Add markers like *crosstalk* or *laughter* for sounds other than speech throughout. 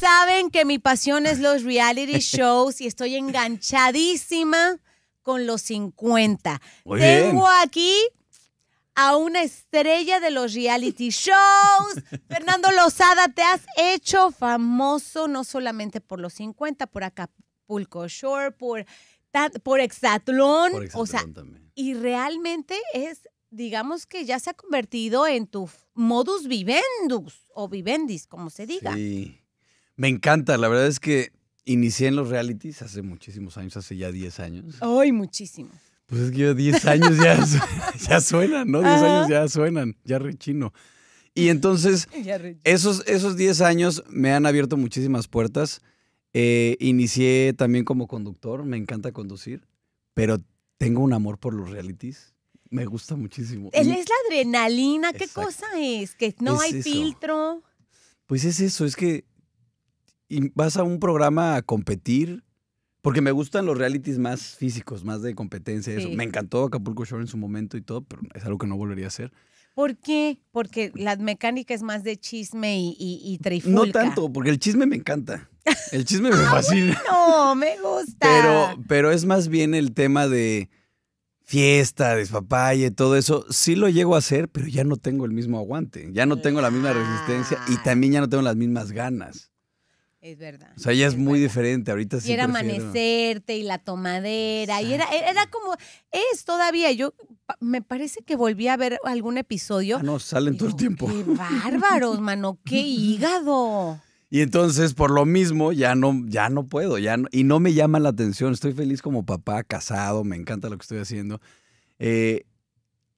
saben que mi pasión es los reality *laughs* shows y estoy enganchadísima con los 50. Tengo aquí a una estrella de los reality shows. *laughs* Fernando Lozada, te has hecho famoso no solamente por los 50, por Acapulco Shore, por, por Exatlón. Y realmente es, digamos que ya se ha convertido en tu modus vivendus o vivendis, como se diga. Sí. Me encanta, la verdad es que inicié en los realities hace muchísimos años, hace ya 10 años. ¡Ay, muchísimo. Pues es que ya 10 años ya, *laughs* *laughs* ya suenan, ¿no? 10 años ya suenan, ya rechino. Y entonces, *laughs* esos, esos 10 años me han abierto muchísimas puertas. Eh, inicié también como conductor, me encanta conducir, pero tengo un amor por los realities. Me gusta muchísimo. Es, es la adrenalina, ¿qué cosa es? Que no hay filtro. Pues es eso, es que y vas a un programa a competir, porque me gustan los realities más físicos, más de competencia. Me encantó Acapulco Shore en su momento y todo, pero es algo que no volvería a hacer. ¿Por qué? Porque la mecánica es más de chisme y, y, No tanto, porque el chisme me encanta. El chisme *laughs* me ah, fascina. No, me gusta. Pero, pero es más bien el tema de fiesta, despapalle, todo eso. Sí lo llego a hacer, pero ya no tengo el mismo aguante. Ya no tengo la misma resistencia y también ya no tengo las mismas ganas. Es verdad. O sea, ella es, muy diferente. Ahorita sí. Y era amanecerte y la tomadera. Y era, era como, es todavía. Yo me parece que volví a ver algún episodio. Ah, no, salen todo el tiempo. Qué *laughs* bárbaros, mano, qué *laughs* hígado. Y entonces, por lo mismo, ya no, ya no puedo, ya no, y no me llama la atención. Estoy feliz como papá, casado, me encanta lo que estoy haciendo. Eh,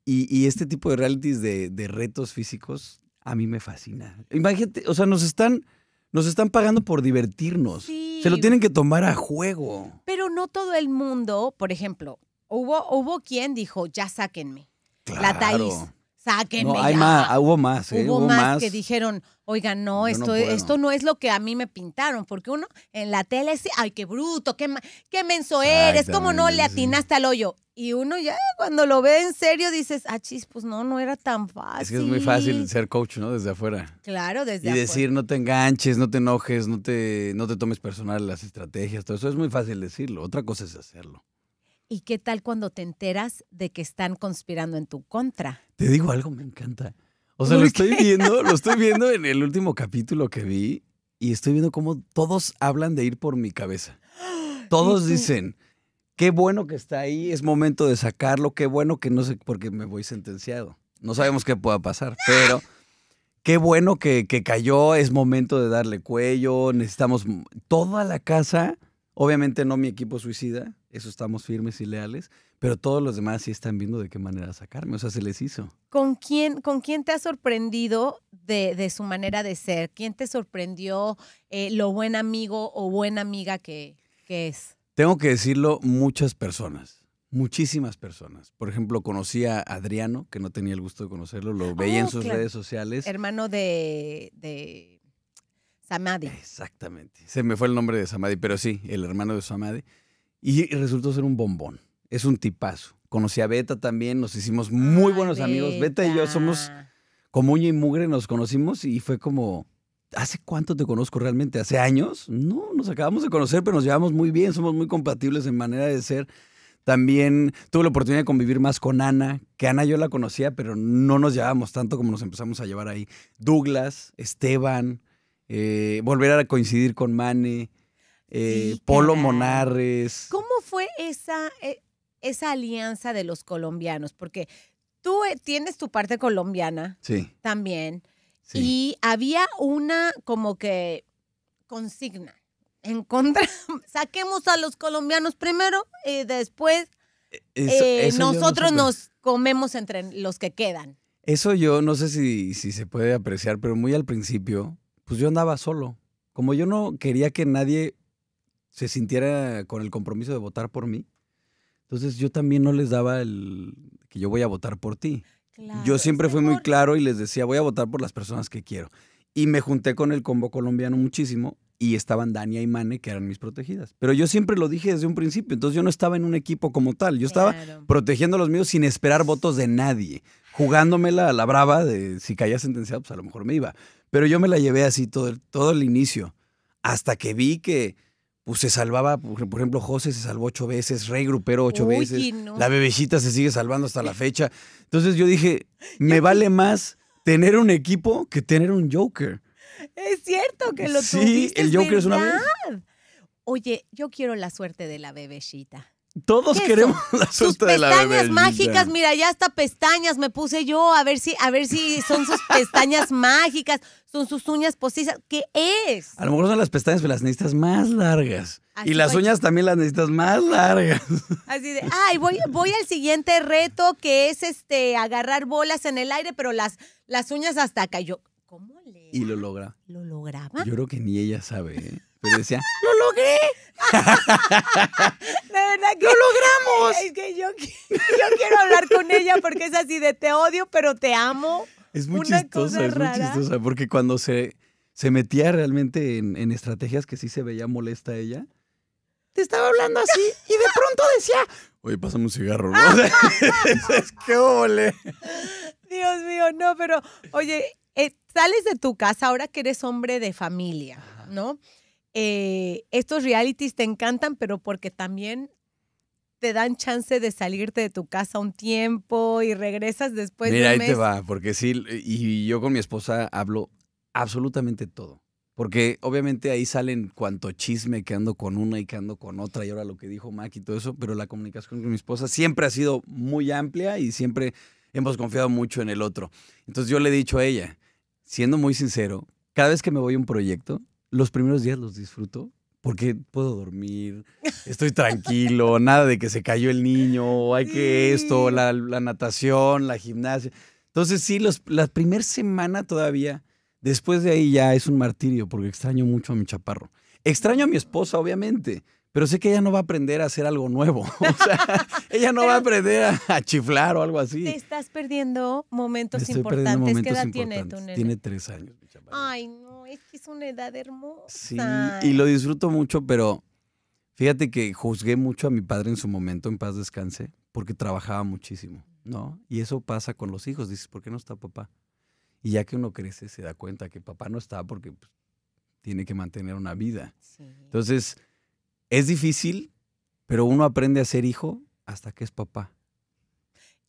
y, este tipo de realities de, de retos físicos, a mí me fascina. Imagínate, o sea, nos están nos están pagando por divertirnos. Se lo tienen que tomar a juego. Pero no todo el mundo, por ejemplo, hubo, hubo quien dijo, ya sáquenme. La Thais sáquenme. hay más, ah, hubo más. ¿eh? Hubo, más, que dijeron, oiga no, esto, no esto no es lo que a mí me pintaron, porque uno en la tele dice ay, qué bruto, qué, qué menso eres, cómo no le atinaste al hoyo. Y uno ya cuando lo ve en serio dices, ah, chis, pues no, no era tan fácil. Es que es muy fácil ser coach, ¿no? Desde afuera. Claro, desde afuera. Y decir, no te enganches, no te enojes, no te, no te tomes personal las estrategias, todo eso es muy fácil decirlo. Otra cosa es hacerlo. ¿Y qué tal cuando te enteras de que están conspirando en tu contra? Te digo algo, me encanta. O sea, lo estoy viendo, lo estoy *laughs* viendo en el último capítulo que vi y estoy viendo cómo todos hablan de ir por mi cabeza. *gasps* Todos dicen, qué bueno que está ahí, es momento de sacarlo, qué bueno que no sé por qué me voy sentenciado. No sabemos qué pueda pasar, pero qué bueno que, que cayó, es momento de darle cuello, necesitamos toda la casa, obviamente no mi equipo suicida, eso estamos firmes y leales, pero todos los demás sí están viendo de qué manera sacarme, o sea, se les hizo. ¿Con quién, con quién te ha sorprendido de, su manera de ser? ¿Quién te sorprendió eh, lo buen amigo o buena amiga que, es? Tengo que decirlo, muchas personas. Muchísimas personas. Por ejemplo, conocí a Adriano, que no tenía el gusto de conocerlo, lo veía en ah, sus redes sociales. Hermano de, de Samadhi. Exactamente. Se me fue el nombre de Samadi, pero sí, el hermano de Samadhi. Y resultó ser un bombón. Es un tipazo. Conocí a Beta también, nos hicimos muy ah, buenos amigos. Beta y yo somos como uña y mugre, nos conocimos y fue como, ¿hace cuánto te conozco realmente? ¿Hace años? No, nos acabamos de conocer, pero nos llevamos muy bien, somos muy compatibles en manera de ser. También tuve la oportunidad de convivir más con Ana, que Ana yo la conocía, pero no nos llevábamos tanto como nos empezamos a llevar ahí. Douglas, Esteban, eh, volver a coincidir con Mane. Eh, Polo ¿Cómo fue esa, eh, esa alianza de los colombianos? Porque tú eh, tienes tu parte colombiana también. Y había una como que consigna en contra. *laughs* Saquemos a los colombianos primero y después e, nosotros nos comemos entre los que quedan. Eso yo no sé si, si se puede apreciar, pero muy al principio, pues yo andaba solo. Como yo no quería que nadie se sintiera con el compromiso de votar por mí. Entonces yo también no les daba el que yo voy a votar por ti. yo siempre fui muy claro y les decía, voy a votar por las personas que quiero. Y me junté con el combo colombiano muchísimo y estaban Dania y Mane, que eran mis protegidas. Pero yo siempre lo dije desde un principio, entonces yo no estaba en un equipo como tal, yo estaba protegiendo a los míos sin esperar votos de nadie, jugándomela a la brava de si caía sentenciado, pues a lo mejor me iba. Pero yo me la llevé así todo todo el inicio, hasta que vi que pues se salvaba, por ejemplo, José se salvó ocho veces, Rey Grupero ocho veces, la bebecita se sigue salvando hasta la *laughs* fecha. Entonces yo dije, me vale más tener un equipo que tener un Joker. Es cierto que lo tuviste Sí, el Joker es una vez. Oye, yo quiero la suerte de la bebecita. Todos queremos la suerte de la bebecita. Pestañas mágicas, mira, ya hasta pestañas me puse yo, a ver si a ver si son sus pestañas *laughs* mágicas son sus uñas postizas. ¿Qué es? A lo mejor son las pestañas, pero las necesitas más largas. y las uñas también las necesitas más largas. *laughs* Así de, ay, voy, voy al siguiente reto que es este agarrar bolas en el aire, pero las, las uñas hasta acá. Yo, ¿cómo le? Y lo logra. ¿Lo lograba? Yo creo que ni ella sabe, ¿eh? Pero decía, ¡lo logré! *laughs* de verdad ¡Lo logramos! Es que *laughs* yo quiero hablar con ella porque es así de te odio, pero te amo. Es muy chistosa, es muy chistosa, porque cuando se, se metía realmente en, estrategias que sí se veía molesta ella, te estaba hablando así y de pronto decía, oye, pásame un cigarro, ¿no? es que ole. Dios mío, no, pero oye, eh, sales de tu casa ahora que eres hombre de familia, ¿no? Eh, estos realities te encantan, pero porque también te dan chance de salirte de tu casa un tiempo y regresas después de un mes. ahí te va, porque sí, y yo con mi esposa hablo absolutamente todo. Porque obviamente ahí salen cuanto chisme que ando con una y que ando con otra, y ahora lo que dijo Mac y todo eso, pero la comunicación con mi esposa siempre ha sido muy amplia y siempre hemos confiado mucho en el otro. Entonces yo le he dicho a ella, siendo muy sincero, cada vez que me voy a un proyecto, los primeros días los disfruto porque puedo dormir, estoy tranquilo, nada de que se cayó el niño, hay que esto, la, natación, la gimnasia. Entonces sí, los, la primera semana todavía, después de ahí ya es un martirio porque extraño mucho a mi chaparro. Extraño a mi esposa, obviamente, pero sé que ella no va a aprender a hacer algo nuevo. *laughs* O sea, ella no va a aprender a, chiflar o algo así. Te estás perdiendo momentos importantes. Perdiendo momentos tiene Tiene tres años. Ay, no, es que es una edad hermosa. Sí, y lo disfruto mucho, pero fíjate que juzgué mucho a mi padre en su momento, en paz descanse, porque trabajaba muchísimo, ¿no? Y eso pasa con los hijos, dices, ¿por qué no está papá? Y ya que uno crece, se da cuenta que papá no está porque pues, tiene que mantener una vida. Entonces, es difícil, pero uno aprende a ser hijo hasta que es papá.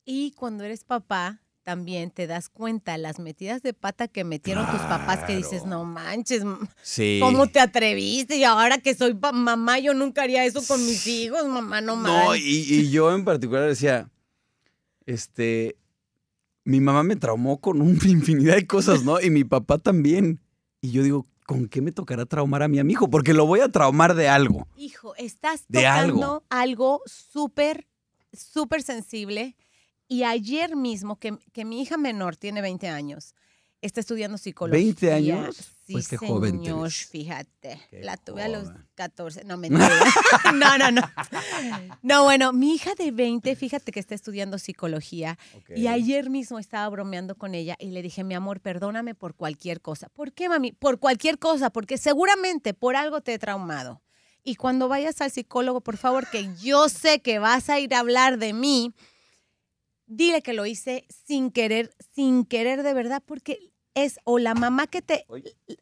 Y cuando eres papá, también te das cuenta las metidas de pata que metieron tus papás que dices, no manches, ¿cómo te atreviste? Y ahora que soy mamá, yo nunca haría eso con mis hijos, mamá, no manches. No, y, yo en particular decía, este, mi mamá me traumó con una *laughs* infinidad de cosas, ¿no? Y mi papá también. Y yo digo, ¿con qué me tocará traumar a mi amigo? Porque lo voy a traumar de algo. Hijo, estás tocando algo, algo súper, súper sensible y ayer mismo, que, mi hija menor tiene 20 años, está estudiando psicología. ¿20 años? Pues fíjate. la tuve a los 14. No, mentira. *laughs* no, no, no. No, bueno, mi hija de 20, fíjate que está estudiando psicología. Y ayer mismo estaba bromeando con ella y le dije, mi amor, perdóname por cualquier cosa. ¿Por qué, mami? Por cualquier cosa, porque seguramente por algo te he traumado. Y cuando vayas al psicólogo, por favor, que yo sé que vas a ir a hablar de mí dile que lo hice sin querer, sin querer de verdad, porque es o la mamá que te,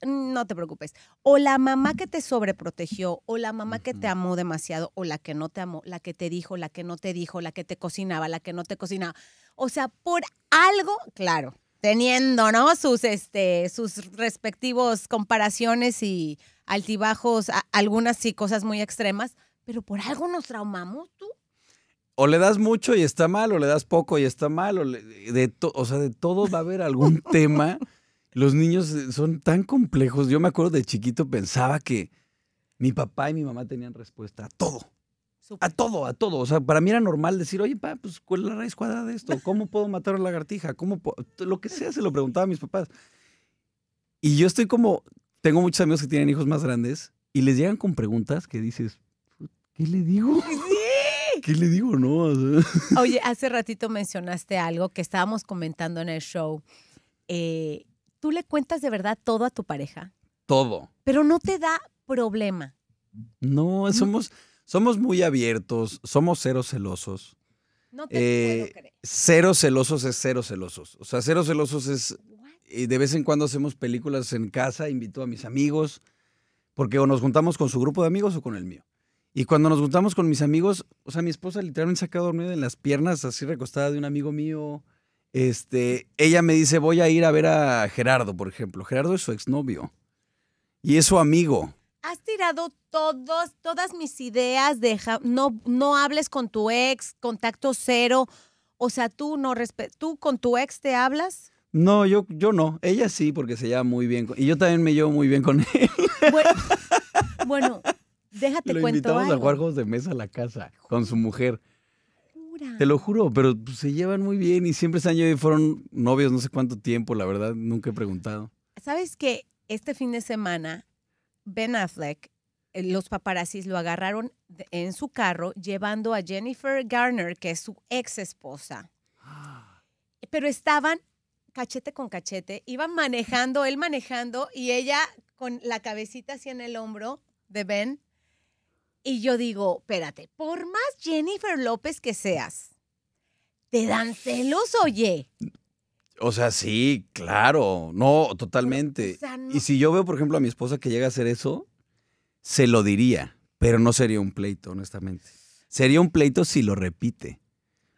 no te preocupes, o la mamá que te sobreprotegió, o la mamá que te amó demasiado, o la que no te amó, la que te dijo, la que no te dijo, la que te cocinaba, la que no te cocinaba. O sea, por algo, claro, teniendo, ¿no? Sus, este, sus respectivos comparaciones y altibajos, algunas sí cosas muy extremas, pero por algo nos traumamos tú o le das mucho y está mal, o le das poco y está mal, o, de o sea, de todo va a haber algún *laughs* tema. Los niños eh, son tan complejos. Yo me acuerdo de chiquito pensaba que mi papá y mi mamá tenían respuesta a todo. A todo, a todo. O sea, para mí era normal decir, oye, pa, pues, ¿cuál es la raíz cuadrada de esto? ¿Cómo puedo matar a la lagartija? ¿Cómo lo que sea, se lo preguntaba a mis papás. Y yo estoy como, tengo muchos amigos que tienen hijos más grandes y les llegan con preguntas que dices, ¿qué le digo? *laughs* ¿Qué le digo, no? *laughs* Oye, hace ratito mencionaste algo que estábamos comentando en el show. Eh, ¿Tú le cuentas de verdad todo a tu pareja? Todo. Pero no te da problema. No, somos, somos muy abiertos, somos cero celosos. No te eh, puedo creer. Cero celosos es cero celosos. O sea, cero celosos es. Y eh, de vez en cuando hacemos películas en casa, invito a mis amigos, porque o nos juntamos con su grupo de amigos o con el mío. Y cuando nos juntamos con mis amigos, o sea, mi esposa literalmente se quedado dormida en las piernas, así recostada de un amigo mío. Este, ella me dice, voy a ir a ver a Gerardo, por ejemplo. Gerardo es su exnovio y es su amigo. Has tirado todos, todas mis ideas de no, no hables con tu ex, contacto cero. O sea, tú no tú con tu ex te hablas. No, yo, yo no. Ella sí, porque se lleva muy bien. y yo también me llevo muy bien con él. bueno Déjate lo cuento invitamos a jugar de mesa a la casa con su mujer. Te lo juro, pero pues, se llevan muy bien y siempre se han llevado, fueron novios no sé cuánto tiempo, la verdad, nunca he preguntado. ¿Sabes que este fin de semana Ben Affleck, eh, los paparazzis lo agarraron en su carro llevando a Jennifer Garner, que es su ex esposa. Pero estaban cachete con cachete, iban manejando, él manejando y ella con la cabecita así en el hombro de Ben y yo digo, espérate, por más Jennifer López que seas, ¿te dan celos, oye? O sea, sí, claro, no, totalmente. Y si yo veo, por ejemplo, a mi esposa que llega a hacer eso, se lo diría, pero no sería un pleito, honestamente. Sería un pleito si lo repite.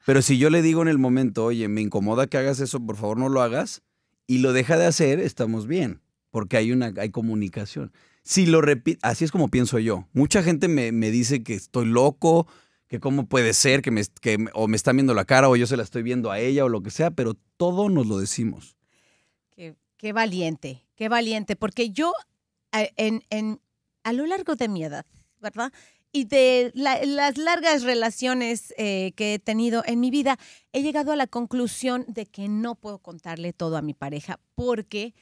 Pero si yo le digo en el momento, oye, me incomoda que hagas eso, por favor no lo hagas, y lo deja de hacer, estamos bien, porque hay, una, hay comunicación si lo repito, así es como pienso yo. Mucha gente me, dice que estoy loco, que cómo puede ser, que, me, que o me están viendo la cara o yo se la estoy viendo a ella o lo que sea, pero todo nos lo decimos. Qué, valiente, qué valiente, porque yo eh, en, en, a lo largo de mi edad, ¿verdad? Y de las largas relaciones eh, que he tenido en mi vida, he llegado a la conclusión de que no puedo contarle todo a mi pareja porque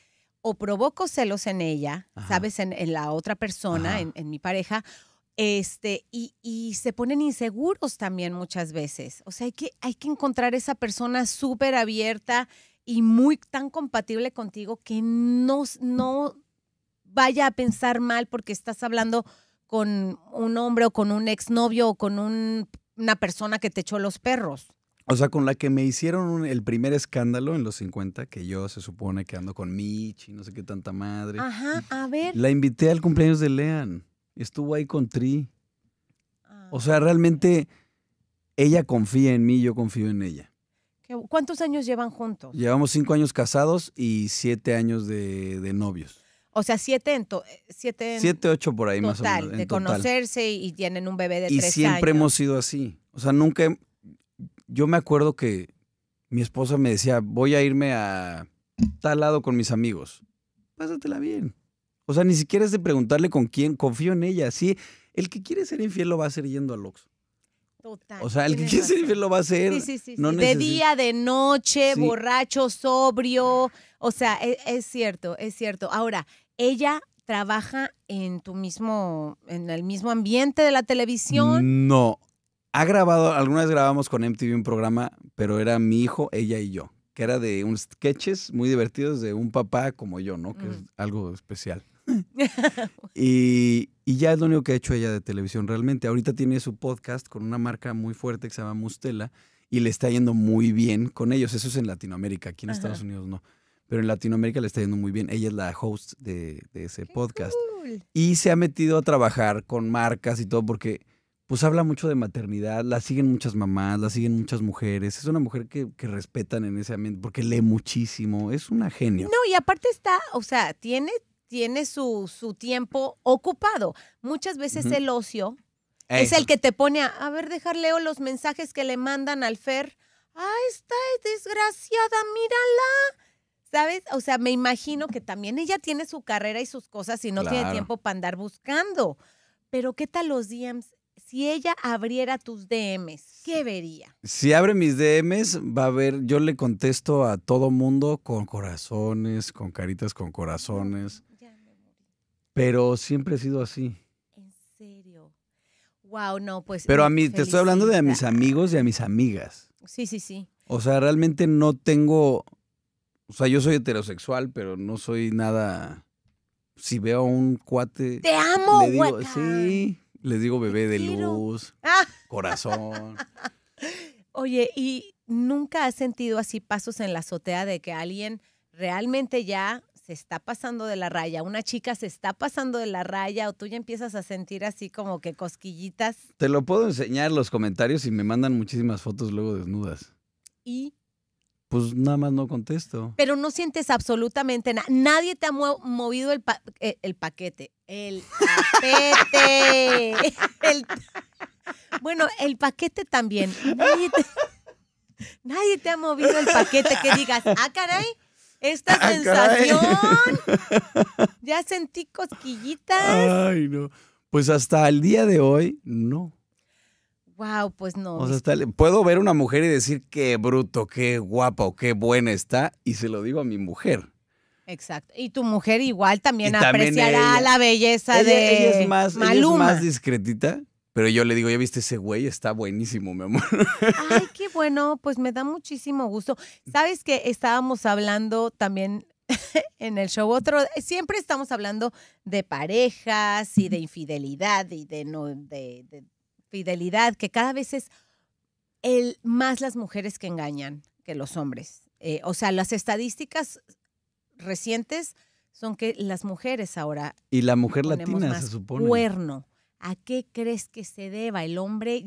o provoco celos en ella, ¿sabes? En, la otra persona, en, mi pareja. Este, y, se ponen inseguros también muchas veces. O sea, hay que, hay que encontrar esa persona súper abierta y muy tan compatible contigo que no, no vaya a pensar mal porque estás hablando con un hombre o con un exnovio o con una persona que te echó los perros. O sea, con la que me hicieron el primer escándalo en los 50, que yo se supone que ando con Michi, no sé qué tanta madre. Ajá, a ver. La invité al cumpleaños de Lean. Estuvo ahí con Tri. o ah, sea, realmente ella confía en mí, yo confío en ella. ¿Cuántos años llevan juntos? Llevamos cinco años casados y siete años de, novios. O sea, eh, siete en siete, ocho por ahí más o menos. de conocerse y tienen un bebé de y tres años. Y siempre hemos sido así. O sea, nunca yo me acuerdo que mi esposa me decía, voy a irme a tal lado con mis amigos. Pásatela bien. O sea, ni siquiera es de preguntarle con quién, confío en ella. Sí, el que quiere ser infiel lo va a hacer yendo a Lux. Total. O sea, el que quiere ser infiel lo va a hacer. Sí, sí, sí. de día, de noche, borracho, sobrio. O sea, es, es cierto, es cierto. Ahora, ella trabaja en tu mismo, en el mismo ambiente de la televisión. No, ha grabado, alguna vez grabamos con MTV un programa, pero era mi hijo, ella y yo, que era de unos sketches muy divertidos de un papá como yo, ¿no? Que es algo especial. *laughs* y, ya es lo único que ha hecho ella de televisión realmente. Ahorita tiene su podcast con una marca muy fuerte que se llama Mustela y le está yendo muy bien con ellos. Eso es en Latinoamérica, aquí en Estados Unidos no. Pero en Latinoamérica le está yendo muy bien. Ella es la host de, ese podcast. Y se ha metido a trabajar con marcas y todo porque pues habla mucho de maternidad, la siguen muchas mamás, la siguen muchas mujeres, es una mujer que, respetan en ese ambiente porque lee muchísimo, es una genio. No, y aparte está, o sea, tiene, tiene su, su tiempo ocupado. Muchas veces el ocio es el que te pone a, a ver, dejar los mensajes que le mandan al Fer. Ah, está desgraciada, mírala. ¿Sabes? O sea, me imagino que también ella tiene su carrera y sus cosas y no tiene tiempo para andar buscando. Pero ¿qué tal los DMs? si ella abriera tus DMs, ¿qué vería? Si abre mis DMs, va a ver, yo le contesto a todo mundo con corazones, con caritas con corazones. Ya, me morí. pero siempre he sido así. En serio. Wow, no, pues. Pero a mí, te estoy hablando de a mis amigos y a mis amigas. Sí, sí, sí. O sea, realmente no tengo. O sea, yo soy heterosexual, pero no soy nada. Si veo a un cuate. ¡Te amo, Sí. Les digo bebé de luz, ah. corazón. *laughs* Oye, ¿y nunca has sentido así pasos en la azotea de que alguien realmente ya se está pasando de la raya, una chica se está pasando de la raya o tú ya empiezas a sentir así como que cosquillitas? Te lo puedo enseñar los comentarios y me mandan muchísimas fotos luego desnudas. Y pues nada más no contesto. Pero no sientes absolutamente nada. Nadie te ha movido eh, el, paquete. El paquete. *laughs* Bueno, el paquete también. Nadie te... ha movido el paquete que digas, ah, caray, esta ah, sensación. *laughs* Ya sentí cosquillitas. Ay, no. Pues hasta el día de hoy, no. Wow, pues no. puedo ver una mujer y decir qué bruto, qué guapa o qué buena está y se lo digo a mi mujer. Exacto. Y tu mujer igual también apreciará la belleza de es más, más discretita, pero yo le digo, ya viste ese güey, está buenísimo, mi amor. Ay, *laughs* qué bueno, pues me da muchísimo gusto. Sabes que estábamos hablando también *laughs* en el show otro, siempre estamos hablando de parejas y de infidelidad y de de fidelidad, que cada vez es el, más las mujeres que engañan que los hombres. Eh, o sea, las estadísticas recientes son que las mujeres ahora... Y la mujer latina, se supone. Cuerno. ¿A qué crees que se deba? El hombre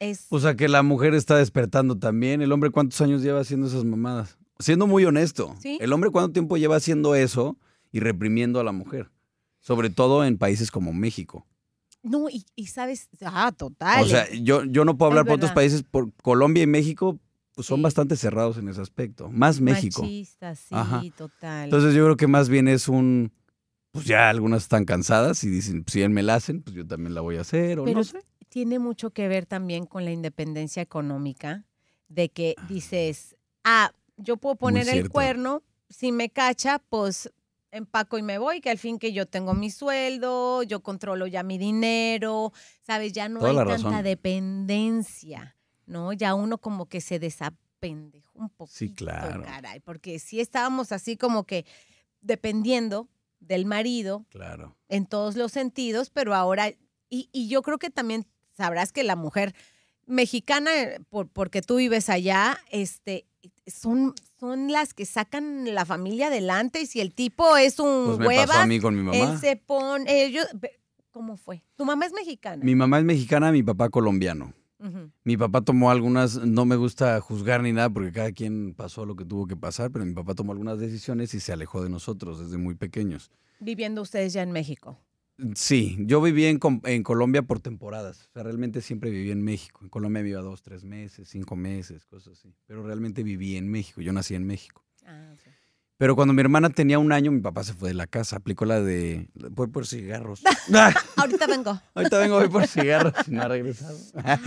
es... O sea, que la mujer está despertando también. ¿El hombre cuántos años lleva haciendo esas mamadas? Siendo muy honesto, ¿el hombre cuánto tiempo lleva haciendo eso y reprimiendo a la mujer? Sobre todo en países como México. No, y, y sabes, ah, total. O sea, yo, yo no puedo hablar por otros países, por Colombia y México pues, son bastante cerrados en ese aspecto, más México. sí, total. Entonces yo creo que más bien es un, pues ya algunas están cansadas y dicen, pues, si él me la hacen, pues yo también la voy a hacer Pero no Tiene mucho que ver también con la independencia económica, de que ah. dices, ah, yo puedo poner el cuerno, si me cacha, pues empaco y me voy, que al fin que yo tengo mi sueldo, yo controlo ya mi dinero, ¿sabes? Ya no hay tanta dependencia, ¿no? Ya uno como que se desapende un poquito, sí, claro. porque si sí estábamos así como que dependiendo del marido claro. en todos los sentidos, pero ahora, y, y yo creo que también sabrás que la mujer mexicana, eh, por, porque tú vives allá, este, son, son las que sacan la familia adelante y si el tipo es un pues él se pone, eh, ellos, ¿cómo fue? ¿Tu mamá es mexicana? Mi mamá es mexicana, mi papá colombiano. Mi papá tomó algunas, no me gusta juzgar ni nada porque cada quien pasó lo que tuvo que pasar, pero mi papá tomó algunas decisiones y se alejó de nosotros desde muy pequeños. Viviendo ustedes ya en México. Sí, yo viví en, Colombia por temporadas. O sea, realmente siempre viví en México. En Colombia vivía dos, tres meses, cinco meses, cosas así. Pero realmente viví en México. Yo nací en México. Ah, pero cuando mi hermana tenía un año, mi papá se fue de la casa. Aplicó la de. Voy por cigarros. *laughs* Ahorita vengo. *laughs* Ahorita vengo, voy por cigarros. Y no ha regresado. Ah,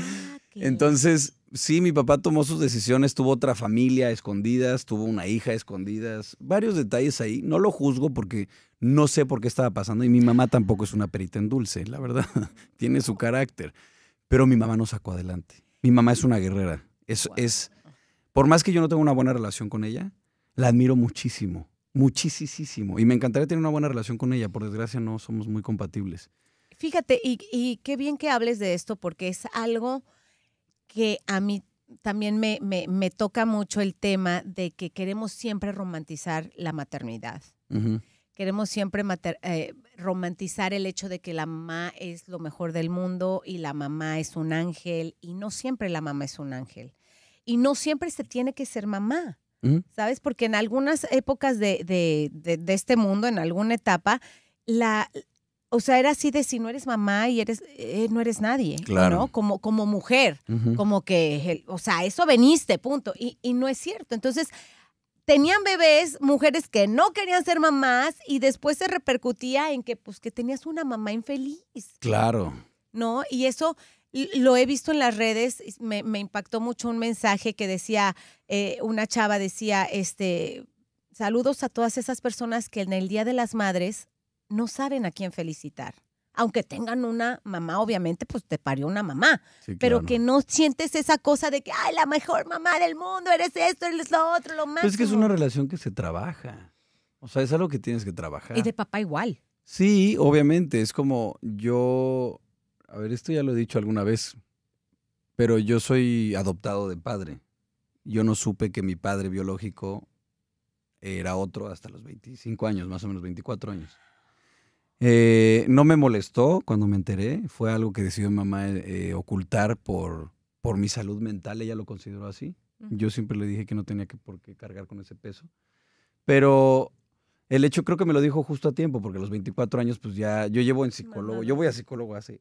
entonces, sí, mi papá tomó sus decisiones, tuvo otra familia escondidas, tuvo una hija escondidas, varios detalles ahí. No lo juzgo porque no sé por qué estaba pasando y mi mamá tampoco es una perita en dulce, la verdad. *laughs* Tiene su carácter. Pero mi mamá no sacó adelante. Mi mamá es una guerrera. Es, es, por más que yo no tenga una buena relación con ella, la admiro muchísimo, muchísimo. Y me encantaría tener una buena relación con ella. Por desgracia, no somos muy compatibles. Fíjate, y, y qué bien que hables de esto porque es algo que a mí también me, me, toca mucho el tema de que queremos siempre romantizar la maternidad. Queremos siempre eh, romantizar el hecho de que la mamá es lo mejor del mundo y la mamá es un ángel y no siempre la mamá es un ángel. Y no siempre se tiene que ser mamá. ¿Sabes? Porque en algunas épocas de este mundo, en alguna etapa, la, o sea, era así de si no eres mamá y eres eh, no eres nadie, claro. ¿no? Como, como mujer, como que, o sea, eso veniste, punto. Y, y, no es cierto. Entonces, tenían bebés, mujeres que no querían ser mamás y después se repercutía en que, pues, que tenías una mamá infeliz. Claro. ¿No? Y eso lo he visto en las redes, me, impactó mucho un mensaje que decía, eh, una chava decía, este, saludos a todas esas personas que en el Día de las Madres no saben a quién felicitar. Aunque tengan una mamá, obviamente, pues te parió una mamá, pero que no sientes esa cosa de que, ay, la mejor mamá del mundo, eres esto, eres lo otro, lo más. Es que es una relación que se trabaja. O sea, es algo que tienes que trabajar. Y de papá igual. Sí, obviamente, es como yo, a ver, esto ya lo he dicho alguna vez, pero yo soy adoptado de padre. Yo no supe que mi padre biológico era otro hasta los 25 años, más o menos 24 años. Eh, no me molestó cuando me enteré, fue algo que decidió mi mamá eh, eh, ocultar por, por mi salud mental, ella lo consideró así. Yo siempre le dije que no tenía que, por qué cargar con ese peso. Pero el hecho creo que me lo dijo justo a tiempo, porque a los 24 años, pues ya, yo llevo en psicólogo, yo voy a psicólogo hace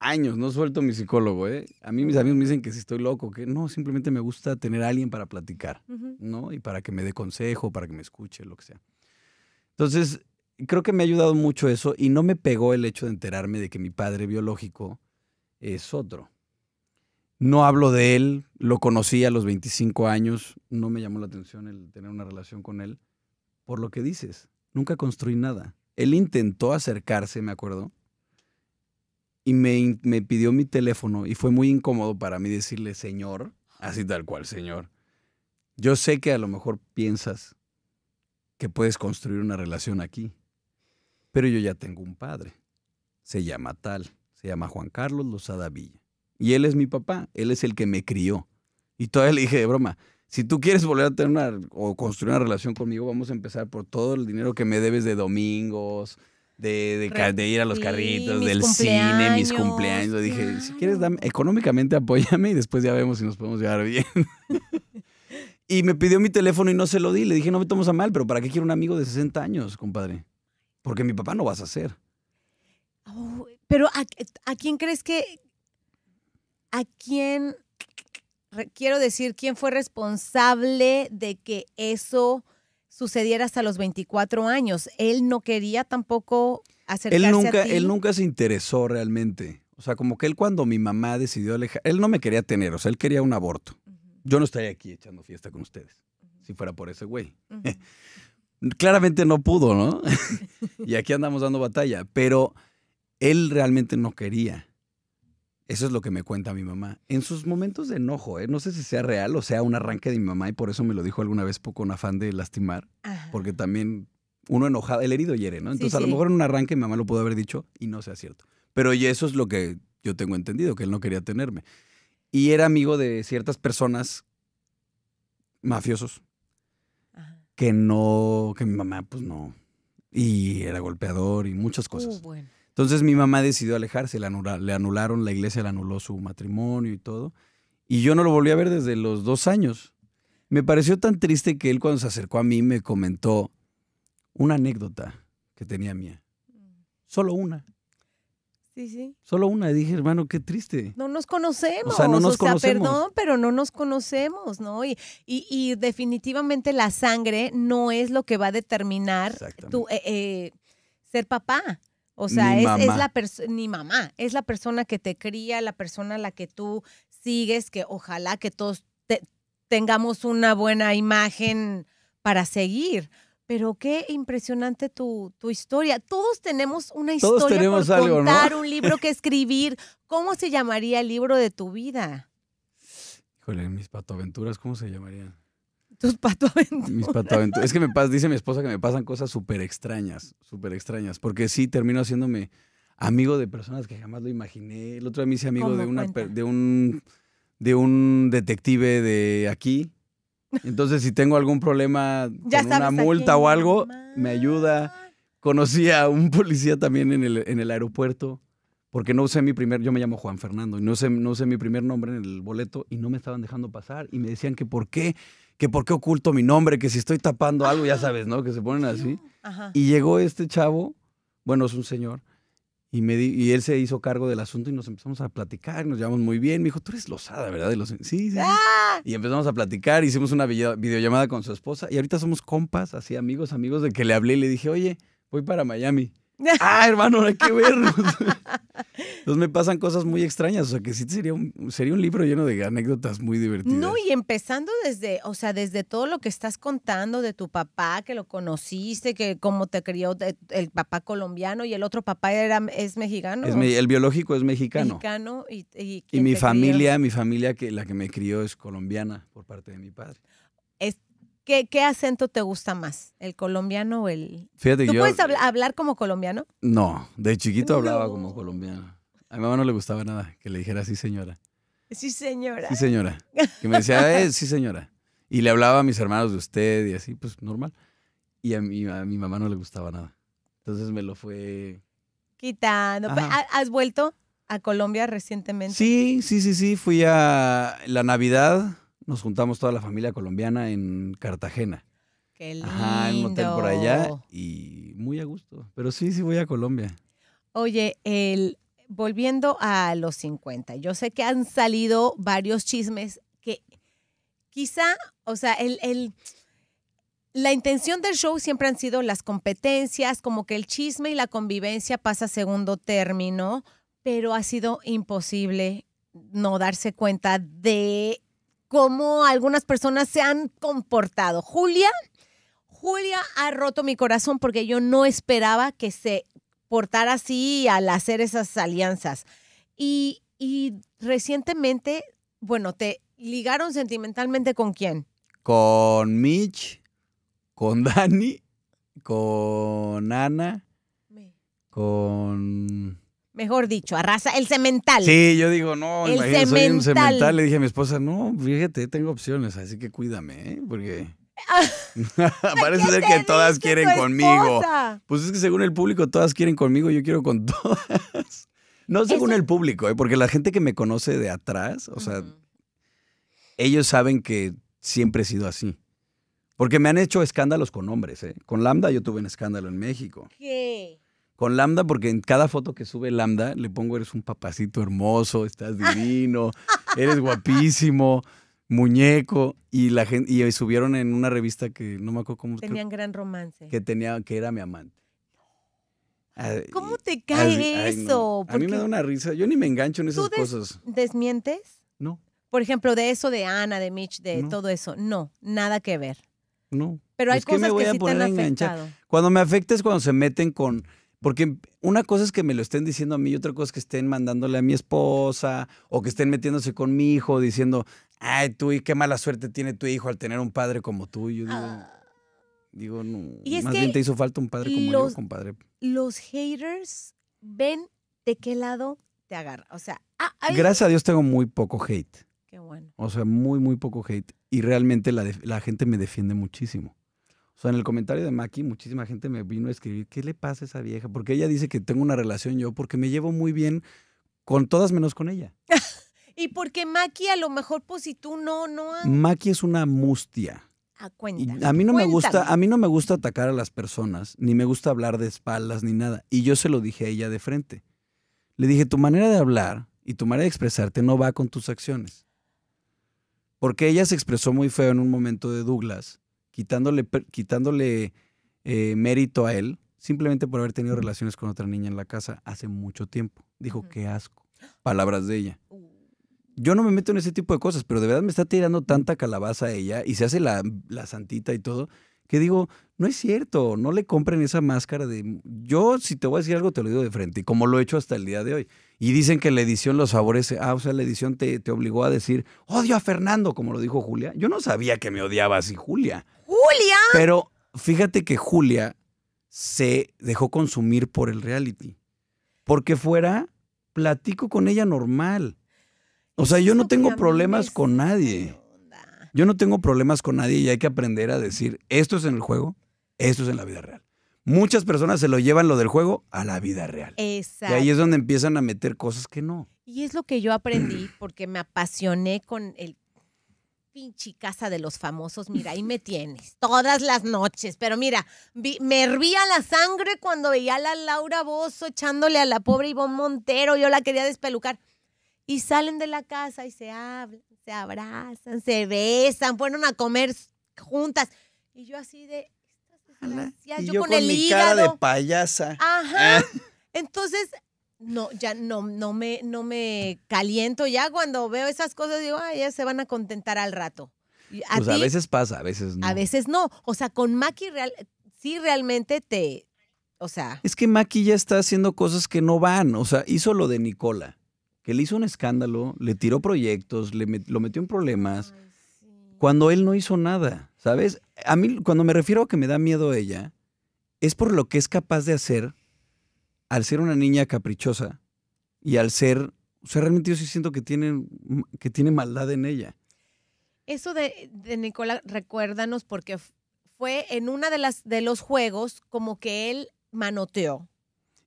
años, no suelto mi psicólogo, ¿eh? A mí mis amigos me dicen que si estoy loco, que no, simplemente me gusta tener a alguien para platicar, ¿no? Y para que me dé consejo, para que me escuche, lo que sea. Entonces, creo que me ha ayudado mucho eso y no me pegó el hecho de enterarme de que mi padre biológico es otro. No hablo de él, lo conocí a los 25 años, no me llamó la atención el tener una relación con él. Por lo que dices, nunca construí nada. Él intentó acercarse, me acuerdo, y me, pidió mi teléfono y fue muy incómodo para mí decirle, señor, así tal cual, señor. Yo sé que a lo mejor piensas que puedes construir una relación aquí. Pero yo ya tengo un padre. Se llama tal. Se llama Juan Carlos Lozada Villa. Y él es mi papá. Él es el que me crió. Y todavía le dije de broma, si tú quieres volver a tener una, o construir una relación conmigo, vamos a empezar por todo el dinero que me debes de domingos, de, ir a los carritos, del cine, mis cumpleaños. le Dije, si quieres, económicamente apóyame y después ya vemos si nos podemos llevar bien. *laughs* y me pidió mi teléfono y no se lo di. Le dije, no me tomas a mal, pero ¿para qué quiero un amigo de 60 años, compadre? Porque mi papá no vas a hacer. Oh, pero a, quién crees que... ¿A quién... Quiero decir, ¿quién fue responsable de que eso sucediera hasta los 24 años? Él no quería tampoco hacer él nunca, Él nunca se interesó realmente. O sea, como que él cuando mi mamá decidió alejar, él no me quería tener, o sea, él quería un aborto. Yo no estaría aquí echando fiesta con ustedes, si fuera por ese güey. *laughs* claramente no pudo, ¿no? *laughs* y aquí andamos dando batalla, pero él realmente no quería. Eso es lo que me cuenta mi mamá. En sus momentos de enojo, ¿eh? no sé si sea real o sea un arranque de mi mamá y por eso me lo dijo alguna vez poco con afán de lastimar, porque también uno enojado, el herido hiere, ¿no? Entonces a lo mejor en un arranque mi mamá lo pudo haber dicho y no sea cierto. Pero y eso es lo que yo tengo entendido, que él no quería tenerme. Y era amigo de ciertas personas mafiosos que no, que mi mamá pues no, y era golpeador y muchas uh, cosas. Entonces mi mamá decidió alejarse, le, le anularon, la iglesia le anuló su matrimonio y todo, y yo no lo volví a ver desde los dos años. Me pareció tan triste que él cuando se acercó a mí me comentó una anécdota que tenía mía, mm. solo una. Solo una. dije, hermano, qué triste. No nos conocemos. O sea, no nos perdón, pero no nos conocemos, ¿no? Y, y, definitivamente la sangre no es lo que va a determinar tu, eh, eh, ser papá. O sea, es, es la persona, ni mamá, es la persona que te cría, la persona a la que tú sigues, que ojalá que todos tengamos una buena imagen para seguir. Pero qué impresionante tu, historia. Todos tenemos una historia tenemos por contar, un libro *laughs* que escribir. ¿Cómo se llamaría el libro de tu vida? Híjole, mis patoaventuras, ¿cómo se llamaría? Tus patoaventuras. Mis patoaventuras. Es que me pasa, dice mi esposa que me pasan cosas súper extrañas, súper extrañas. Porque sí, termino haciéndome amigo de personas que jamás lo imaginé. El otro día me hice amigo de, una, de, un, de un detective de aquí, entonces, si tengo algún problema con una multa o algo, me ayuda. Conocí a un *laughs* policía también en el, en el aeropuerto, porque no usé mi primer, yo me llamo Juan Fernando, y no usé, no mi primer nombre en el boleto y no me estaban dejando pasar y me decían que por qué, que por qué oculto mi nombre, que si estoy tapando algo, ya sabes, ¿no? Que se ponen así. Y llegó este chavo, bueno, es un señor, y, me y él se hizo cargo del asunto y nos empezamos a platicar, nos llevamos muy bien. Me dijo, tú eres losada, ¿verdad? los... Sí, sí. ¡Ah! Y empezamos a platicar, hicimos una videollamada con su esposa y ahorita somos compas, así amigos, amigos de que le hablé y le dije, oye, voy para Miami. *laughs* ah, hermano, hay que verlo! Entonces me pasan cosas muy extrañas, o sea que sí sería un, sería un libro lleno de anécdotas muy divertidas. No, y empezando desde, o sea, desde todo lo que estás contando de tu papá, que lo conociste, que cómo te crió el papá colombiano y el otro papá era, es mexicano. el biológico es mexicano. Mexicano y, y, mi familia, mi familia que la que me crió es colombiana por parte de mi padre. ¿Qué, acento te gusta más? ¿El colombiano o el...? Fíjate, ¿Tú yo... puedes eh, hablar como colombiano? No, de chiquito hablaba como colombiano. A mi mamá no le gustaba nada que le dijera sí señora. Sí señora. Sí señora. Que me decía, eh, sí señora. Y le hablaba a mis hermanos de usted y así, pues normal. Y a mi, mi mamá no le gustaba nada. Entonces me lo fue... Quitando. Pues, ¿Has vuelto a Colombia recientemente? Sí, sí, sí, sí. Fui a la Navidad nos juntamos toda la familia colombiana en Cartagena. Qué lindo. Ajá, en por allá y muy a gusto. Pero sí, sí voy a Colombia. Oye, volviendo a los 50, yo sé que han salido varios chismes que quizá, o sea, el, la intención del show siempre han sido las competencias, como que el chisme y la convivencia pasa a segundo término, pero ha sido imposible no darse cuenta de cómo algunas personas se han comportado. Julia, Julia ha roto mi corazón porque yo no esperaba que se portara así al hacer esas alianzas. Y, recientemente, bueno, te ligaron sentimentalmente con quién? Con Mitch, con *laughs* Dani, con Ana, con mejor dicho, arrasa el cemental. Sí, yo digo, no, el soy un Le dije a mi esposa, no, fíjate, tengo opciones, así que cuídame, ¿eh? porque... *laughs* *laughs* Parece ser que todas quieren conmigo. Pues es que según el público, todas quieren conmigo, yo quiero con *laughs* todas. No según el público, ¿eh? porque la gente que me conoce de atrás, o sea, ellos saben que siempre he sido así. Porque me han hecho escándalos con hombres, ¿eh? Con Lambda yo tuve un escándalo en México. ¿Qué? con Lambda, porque en cada foto que sube Lambda le pongo, eres un papacito hermoso, estás divino, eres guapísimo, muñeco. Y la gente, y subieron en una revista que no me acuerdo cómo. Tenían gran romance. Que tenía, que era mi amante. ¿Cómo te cae eso? A mí me da una risa. Yo ni me engancho en esas cosas. ¿Desmientes? No. Por ejemplo, de eso de Ana, de Mitch, de todo eso. No, nada que ver. No. Pero hay cosas que, me voy a sí poner te han Cuando me afecta es cuando se meten con porque una cosa es que me lo estén diciendo a mí y otra cosa es que estén mandándole a mi esposa o que estén metiéndose con mi hijo diciendo, ay, tú y qué mala suerte tiene tu hijo al tener un padre como tú. Yo ah. digo, no, más bien te hizo falta un padre como yo, compadre. Los haters ven de qué lado te agarra. O sea, ah, gracias a Dios tengo muy poco hate. Qué bueno. O sea, muy, muy poco hate. Y realmente la gente me defiende muchísimo. O sea, en el comentario de Maki, muchísima gente me vino a escribir, ¿qué le pasa a esa vieja? Porque ella dice que tengo una relación yo, porque me llevo muy bien con todas menos con ella. *laughs* y porque Maki a lo mejor, pues si tú no, no... Maki es una mustia. Ah, a mí no me gusta, a mí no me gusta atacar a las personas, ni me gusta hablar de espaldas ni nada. Y yo se lo dije a ella de frente. Le dije, tu manera de hablar y tu manera de expresarte no va con tus acciones. Porque ella se expresó muy feo en un momento de Douglas quitándole, quitándole eh, mérito a él, simplemente por haber tenido relaciones con otra niña en la casa hace mucho tiempo. Dijo, qué asco. Palabras de ella. Uh. Yo no me meto en ese tipo de cosas, pero de verdad me está tirando tanta calabaza a ella y se hace la, santita y todo, que digo, no es cierto, no le compren esa máscara de... Yo si te voy a decir algo te lo digo de frente, y como lo he hecho hasta el día de hoy. Y dicen que la edición los favorece. Ah, o sea, la edición te, te obligó a decir, odio a Fernando, como lo dijo Julia. Yo no sabía que me odiaba así, Julia. Julia. Pero fíjate que Julia se dejó consumir por el reality. Porque fuera, platico con ella normal. O sea, yo no tengo problemas con nadie. Yo no tengo problemas con nadie y hay que aprender a decir, esto es en el juego, esto es en la vida real. Muchas personas se lo llevan lo del juego a la vida real. Exacto. Y ahí es donde empiezan a meter cosas que no. Y es lo que yo aprendí porque me apasioné con el pinche casa de los famosos, mira, ahí me tienes, todas las noches. Pero mira, me hervía la sangre cuando veía a la Laura Bozo echándole a la pobre Ivonne Montero, yo la quería despelucar. Y salen de la casa y se hablan, se abrazan, se besan, fueron a comer juntas. Y yo así de, y yo, yo, con, el mi cara de payasa. Ajá. Ah. Entonces, no, ya no, no, me, no me caliento. Ya cuando veo esas cosas digo, ay, ya se van a contentar al rato. ¿A pues a veces pasa, a veces no. A veces no. O sea, con Maki sí realmente te, o sea. Es que Maki ya está haciendo cosas que no van. O sea, hizo lo de Nicola, que le hizo un escándalo, le tiró proyectos, le lo metió en problemas, cuando él no hizo nada, ¿sabes? A mí, cuando me refiero a que me da miedo ella, es por lo que es capaz de hacer al ser una niña caprichosa y al ser, o sea, realmente yo sí siento que tiene, que tiene maldad en ella. Eso de, de Nicolás, recuérdanos, porque fue en una de las de los juegos como que él manoteó.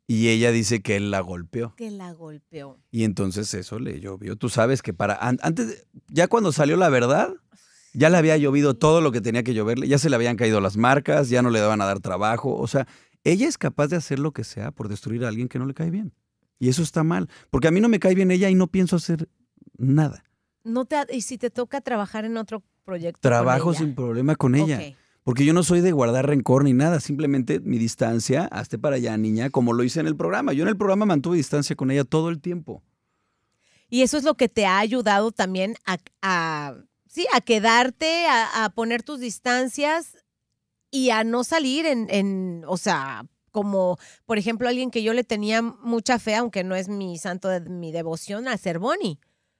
Y ella dice que él la golpeó. Que la golpeó. Y entonces eso le llovió. Tú sabes que para antes, ya cuando salió la verdad, ya le había llovido todo lo que tenía que lloverle, ya se le habían caído las marcas, ya no le daban a dar trabajo. O sea, ella es capaz de hacer lo que sea por destruir a alguien que no le cae bien. Y eso está mal, porque a mí no me cae bien ella y no pienso hacer nada. No te, y si te toca trabajar en otro proyecto. Trabajo sin problema con ella. Porque yo no soy de guardar rencor ni nada, simplemente mi distancia, hazte para allá, niña, como lo hice en el programa. Yo en el programa mantuve distancia con ella todo el tiempo. Y eso es lo que te ha ayudado también a, sí, a quedarte, a, poner tus distancias, y a no salir en, en, o sea, como por ejemplo alguien que yo le tenía mucha fe, aunque no es mi santo de mi devoción, a Cervoni.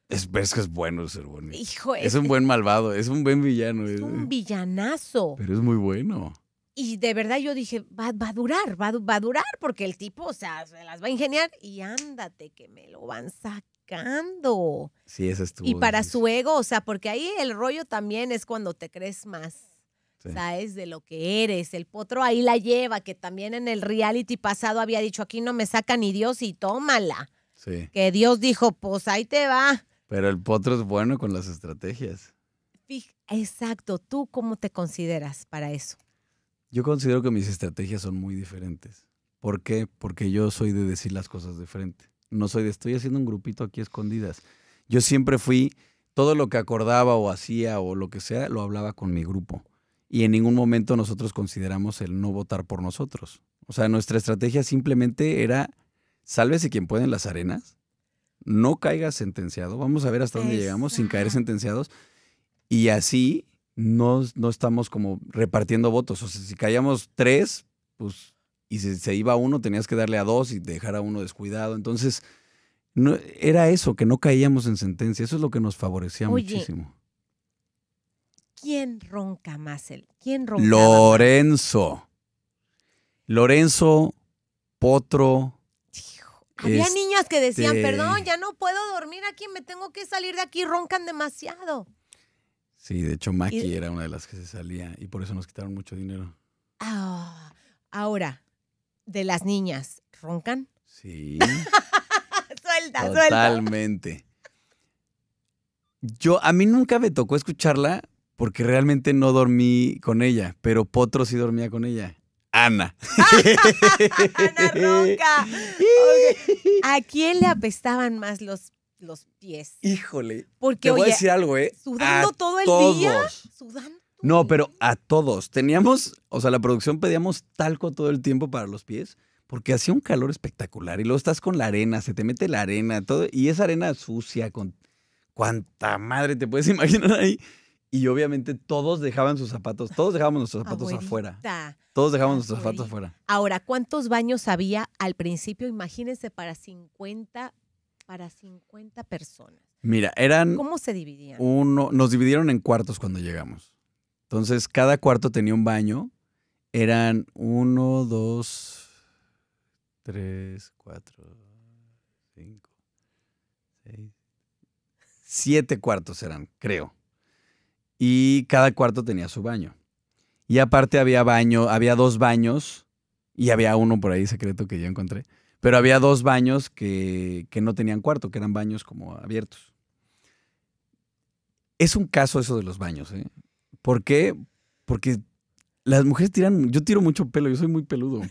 Es, que es bueno Cerboni. Hijo, es, un buen malvado, es un buen villano. Es un eh. villanazo. Pero es muy bueno. Y de verdad yo dije, va, a durar, va, a durar, porque el tipo, o sea, se las va a ingeniar y ándate que me lo van sacando. Sí, eso estuvo. Y para su ego, o sea, porque ahí el rollo también es cuando te crees más Sabes de lo que eres. El potro ahí la lleva, que también en el reality pasado había dicho, aquí no me saca ni Dios y tómala. Sí. Que Dios dijo, pues ahí te va. Pero el potro es bueno con las estrategias. Exacto, ¿tú cómo te consideras para eso? Yo considero que mis estrategias son muy diferentes. ¿Por qué? Porque yo soy de decir las cosas de frente. No soy de estoy haciendo un grupito aquí escondidas. Yo siempre fui, todo lo que acordaba o hacía o lo que sea, lo hablaba con mi grupo y en ningún momento nosotros consideramos el no votar por nosotros. O sea, nuestra estrategia simplemente era sálvese quien pueda en las arenas, no caiga sentenciado, vamos a ver hasta dónde llegamos sin caer sentenciados y así no, estamos como repartiendo votos. O sea, si caíamos tres, pues, y si se iba uno, tenías que darle a dos y dejar a uno descuidado. Entonces, no, era eso, que no caíamos en sentencia. Eso es lo que nos favorecía muchísimo. ¿Quién ronca más? El, ¿Quién ronca Lorenzo. Lorenzo Potro. había niñas que decían, perdón, ya no puedo dormir aquí, me tengo que salir de aquí, roncan demasiado. Sí, de hecho Maki era una de las que se salía y por eso nos quitaron mucho dinero. Ah, ahora, de las niñas, ¿roncan? Sí. *laughs* suelta, suelta. Totalmente. Yo, a mí nunca me tocó escucharla porque realmente no dormí con ella, pero Potro sí dormía con ella. Ana. *laughs* Ana Roca. *laughs* ¿A quién le apestaban más los, los pies? Híjole. Porque, voy a decir algo, ¿eh? Sudando todo el día. No, pero a todos. Teníamos, o sea, la producción pedíamos talco todo el tiempo para los pies, porque hacía un calor espectacular. Y luego estás con la arena, se te mete la arena, todo. Y esa arena sucia, con cuánta madre te puedes *laughs* imaginar ahí. Y obviamente todos dejaban sus zapatos, todos dejábamos nuestros zapatos afuera. Todos dejábamos nuestros zapatos afuera. Ahora, ¿cuántos baños había al principio? Imagínense para 50 para 50 personas. Mira, eran ¿Cómo se dividían? Uno, nos dividieron en cuartos cuando llegamos. Entonces, cada cuarto tenía un baño. Eran uno, dos, tres, cuatro, cinco, seis. Siete cuartos eran, creo y cada cuarto tenía su baño. Y aparte había baño, había dos baños y había uno por ahí secreto que yo encontré, pero había dos baños que, que no tenían cuarto, que eran baños como abiertos. Es un caso eso de los baños, ¿eh? ¿Por qué? Porque las mujeres tiran, yo tiro mucho pelo, yo soy muy peludo.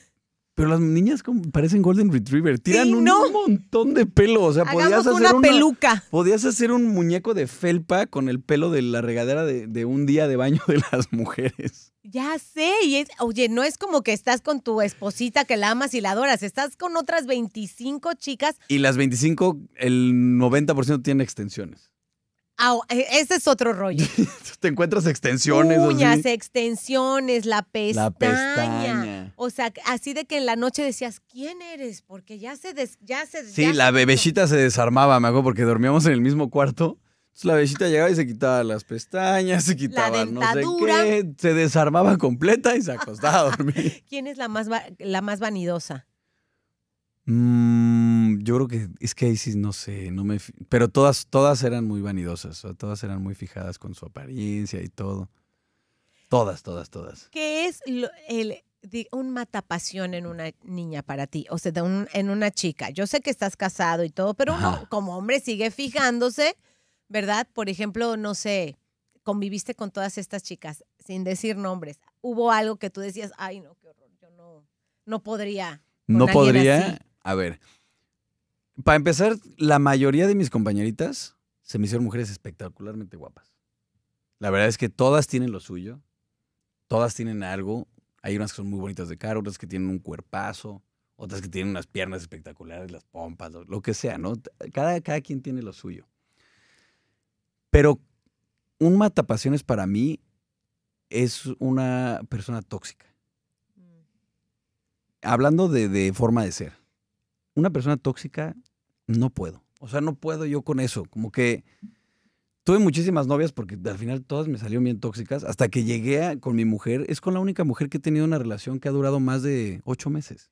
Pero las niñas parecen Golden Retriever, tiran un montón de pelo. O sea, podías hacer una, peluca. Podías hacer un muñeco de felpa con el pelo de la regadera de, un día de baño de las mujeres. Ya sé, y es, oye, no es como que estás con tu esposita que la amas y la adoras, estás con otras 25 chicas. Y las 25, el 90% tiene extensiones. Ah, oh, eh, ese es otro rollo. *laughs* Te encuentras extensiones. Uñas, extensiones, la pestaña. O sea, así de que en la noche decías, ¿quién eres? Porque ya se... Des, sí, la se se desarmaba, me acuerdo, porque dormíamos en el mismo cuarto. Entonces la bebecita llegaba y se quitaba las pestañas, se quitaba no sé qué, se desarmaba completa y se acostaba a dormir. *laughs* ¿Quién es la más, la más vanidosa? Mmm yo creo que es que ahí no sé, no me... Pero todas, todas eran muy vanidosas, todas eran muy fijadas con su apariencia y todo. Todas, todas, todas. ¿Qué es el, un matapasión en una niña para ti? O sea, un, en una chica. Yo sé que estás casado y todo, pero como hombre sigue fijándose, ¿verdad? Por ejemplo, no sé, conviviste con todas estas chicas sin decir nombres. ¿Hubo algo que tú decías, ay, no, qué horror, yo no, no podría? No podría. A ver, para empezar, la mayoría de mis compañeritas se me hicieron mujeres espectacularmente guapas. La verdad es que todas tienen lo suyo, todas tienen algo. Hay unas que son muy bonitas de cara, otras que tienen un cuerpazo, otras que tienen unas piernas espectaculares, las pompas, lo, que sea, ¿no? Cada, cada quien tiene lo suyo. Pero un matapasiones para mí es una persona tóxica. Mm. Hablando de, de forma de ser. Una persona tóxica no puedo. O sea, no puedo yo con eso. Como que tuve muchísimas novias porque al final todas me salieron bien tóxicas. Hasta que llegué con mi mujer, es con la única mujer que he tenido una relación que ha durado más de ocho meses.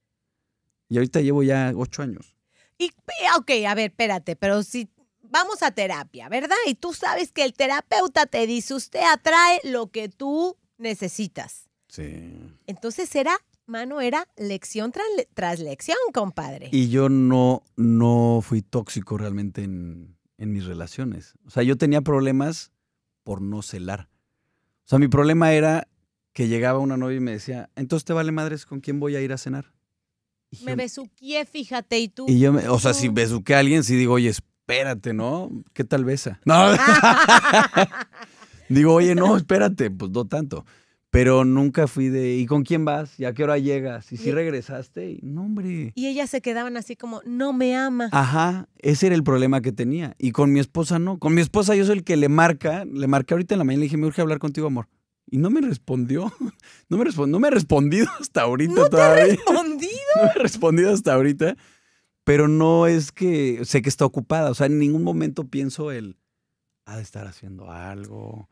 Y ahorita llevo ya ocho años. Y, eh, ok, a ver, espérate, pero si vamos a terapia, ¿verdad? Y tú sabes que el terapeuta te dice, usted atrae lo que tú necesitas. Sí. Entonces, ¿será mano, era lección tras, lección, compadre. Y yo no, no fui tóxico realmente en, mis relaciones. O sea, yo tenía problemas por no celar. O sea, mi problema era que llegaba una novia y me decía, entonces te vale madres con quién voy a ir a cenar. me besuqué, fíjate, y tú. Y yo, o sea, si besuqué a alguien, sí digo, oye, espérate, ¿no? ¿Qué tal besa? No. *laughs* *laughs* digo, oye, no, espérate, pues no tanto. Pero nunca fui de, ¿y con quién vas? ¿Y a qué hora llegas? ¿Y si e regresaste? Y, no, hombre. Y ellas se quedaban así como, no me ama. Ajá, ese era el problema que tenía. Y con mi esposa no. Con mi esposa yo soy el que le marca, le marqué ahorita en la mañana y le dije, me urge hablar contigo, amor. Y no me respondió. *laughs* No me, respondió. no me ha respondido *laughs* hasta ahorita ¿No Te ha respondido? *laughs* no me ha respondido hasta ahorita. Pero no es que sé que está ocupada. O sea, en ningún momento pienso el ha de estar haciendo algo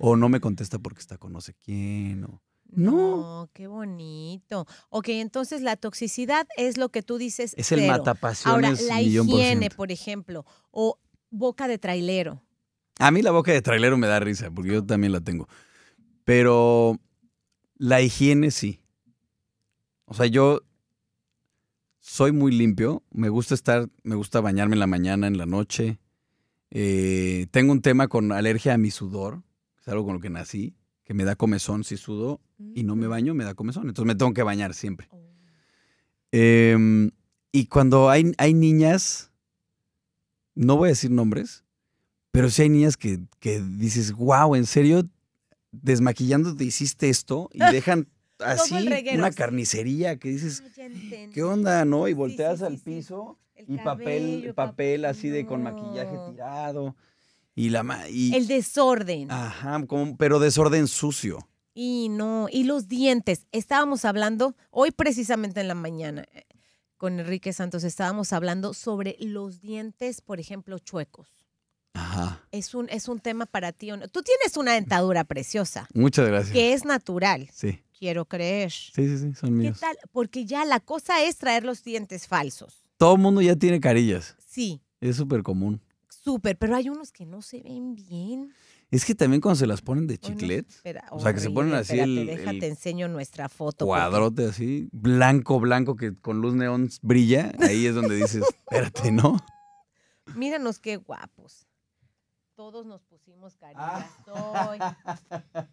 o no me contesta porque está con no sé quién, No. no. qué bonito. Ok, entonces la toxicidad es lo que tú dices. Es el matapasiones. Ahora, la higiene, por, ejemplo, o boca de trailero. A mí la boca de trailero me da risa, porque yo también la tengo. Pero la higiene sí. O sea, yo soy muy limpio. Me gusta estar, me gusta bañarme en la mañana, en la noche. Eh, tengo un tema con alergia a mi sudor es algo con lo que nací, que me da comezón si sudo y no me mm. baño, me da comezón. Entonces me tengo que bañar siempre. Oh. Em, y cuando hay, hay niñas, no voy a decir nombres, pero sí hay niñas que, dices, wow, en serio, desmaquillándote hiciste esto y *laughs* dejan así una carnicería que dices, ah, ¿qué onda, no? Y volteas al piso y papel, papel, así de con maquillaje tirado. Y la El desorden. Ajá, pero desorden sucio. Y no, y los dientes. Estábamos hablando hoy precisamente en la mañana eh, con Enrique Santos, estábamos hablando sobre los dientes, por ejemplo, chuecos. Ajá. Es un, es un tema para ti. Tú tienes una dentadura preciosa. Muchas gracias. Que es natural. Sí. Quiero creer. Sí, sí, sí, son míos. ¿Qué tal? Porque ya la cosa es traer los dientes falsos. Todo el mundo ya tiene carillas. Sí. Es súper común súper, pero hay unos que no se ven bien. Es que también cuando se las ponen de chiclet, o sea, que se ponen así el, te enseño nuestra foto. Cuadrote así, blanco, blanco, que con luz neón brilla, ahí es donde dices, *laughs* espérate, ¿no? Míranos qué guapos. Todos nos pusimos cariño. Ah.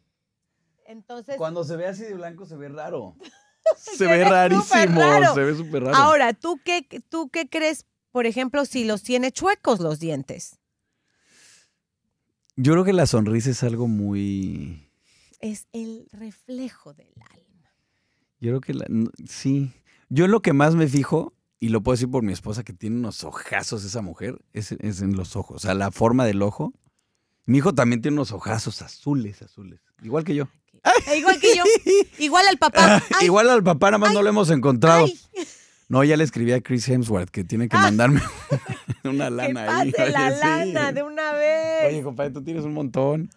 Entonces... Cuando se ve así de blanco se ve raro. *laughs* se, ve rarísimo, se ve súper raro. Ahora, ¿tú qué, ¿tú qué crees por ejemplo, si los tiene chuecos los dientes? Yo creo que la sonrisa es algo muy... Es el reflejo del alma. Yo creo que la... Sí. Yo lo que más me fijo, y lo puedo decir por mi esposa, que tiene unos ojazos esa mujer, es, en los ojos. O sea, la forma del ojo. Mi hijo también tiene unos ojazos azules, azules. Igual que yo. Igual que yo. *laughs* Igual al papá. *laughs* Igual al papá, nada más no lo hemos encontrado. No, ya le escribí a Chris Hemsworth que tiene que ah. mandarme *laughs* una lana que pase la lana de una vez. Oye, compadre, tú tienes un montón.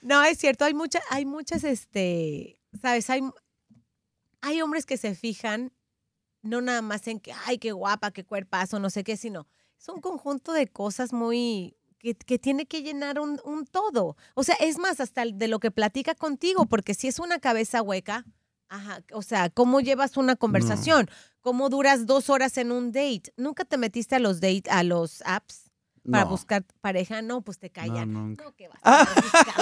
no, es cierto, hay muchas, hay muchas, este, sabes, hay, hay hombres que se fijan no nada más en que, ay, qué guapa, qué cuerpazo, no sé qué, sino es un conjunto de cosas muy, que, que, tiene que llenar un, todo. O sea, es más, hasta de lo que platica contigo, porque si es una cabeza hueca, ajá, o sea, ¿cómo llevas una conversación? ¿Cómo duras dos horas en un date? ¿Nunca te metiste a los date, a los apps? Para buscar pareja, no, pues te callan. No, nunca. No, vas